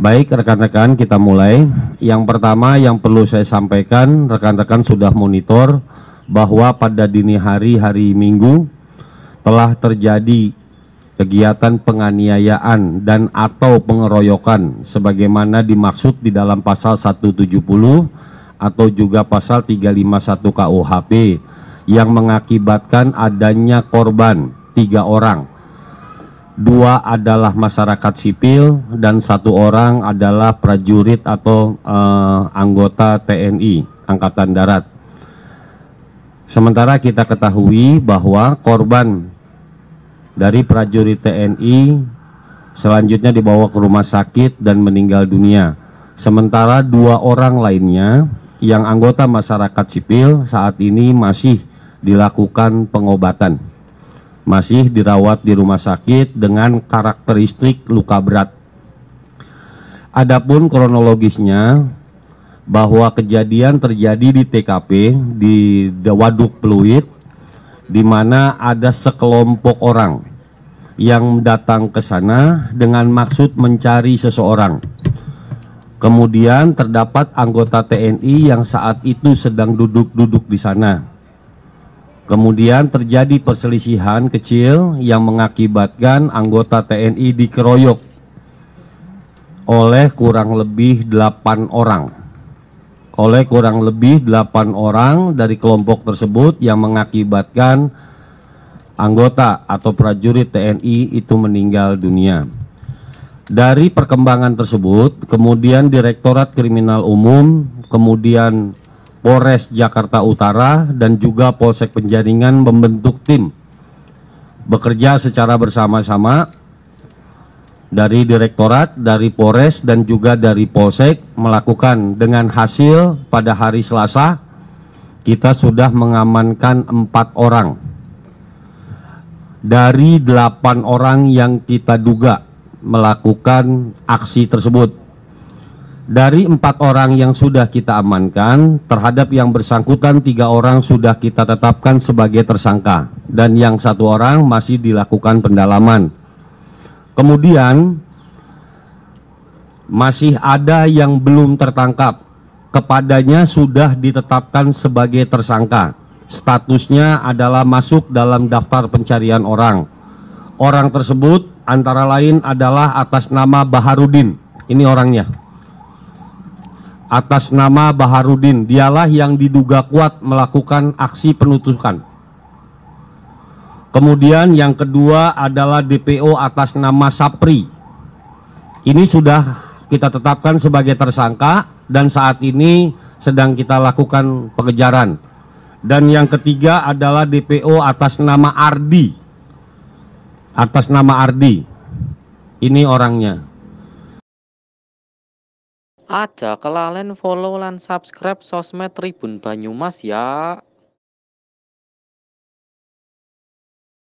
Baik rekan-rekan kita mulai. Yang pertama yang perlu saya sampaikan rekan-rekan sudah monitor bahwa pada dini hari hari Minggu telah terjadi kegiatan penganiayaan dan atau pengeroyokan sebagaimana dimaksud di dalam pasal 170 atau juga pasal 351 KUHP yang mengakibatkan adanya korban tiga orang dua adalah masyarakat sipil dan satu orang adalah prajurit atau uh, anggota TNI Angkatan Darat. Sementara kita ketahui bahwa korban dari prajurit TNI selanjutnya dibawa ke rumah sakit dan meninggal dunia. Sementara dua orang lainnya yang anggota masyarakat sipil saat ini masih dilakukan pengobatan masih dirawat di rumah sakit dengan karakteristik luka berat. Adapun kronologisnya bahwa kejadian terjadi di TKP di Waduk Pluit di mana ada sekelompok orang yang datang ke sana dengan maksud mencari seseorang. Kemudian terdapat anggota TNI yang saat itu sedang duduk-duduk di sana Kemudian terjadi perselisihan kecil yang mengakibatkan anggota TNI dikeroyok oleh kurang lebih 8 orang. Oleh kurang lebih 8 orang dari kelompok tersebut yang mengakibatkan anggota atau prajurit TNI itu meninggal dunia. Dari perkembangan tersebut, kemudian Direktorat Kriminal Umum, kemudian Polres Jakarta Utara dan juga Polsek Penjaringan membentuk tim bekerja secara bersama-sama dari Direktorat, dari Polres dan juga dari Polsek melakukan dengan hasil pada hari Selasa kita sudah mengamankan empat orang dari delapan orang yang kita duga melakukan aksi tersebut dari empat orang yang sudah kita amankan, terhadap yang bersangkutan tiga orang sudah kita tetapkan sebagai tersangka, dan yang satu orang masih dilakukan pendalaman. Kemudian, masih ada yang belum tertangkap, kepadanya sudah ditetapkan sebagai tersangka. Statusnya adalah masuk dalam daftar pencarian orang. Orang tersebut antara lain adalah atas nama Baharudin. Ini orangnya atas nama Baharudin. Dialah yang diduga kuat melakukan aksi penutukan. Kemudian yang kedua adalah DPO atas nama Sapri. Ini sudah kita tetapkan sebagai tersangka dan saat ini sedang kita lakukan pengejaran. Dan yang ketiga adalah DPO atas nama Ardi. Atas nama Ardi. Ini orangnya. Aja kelalen follow lan subscribe sosmed Tribun Banyumas ya.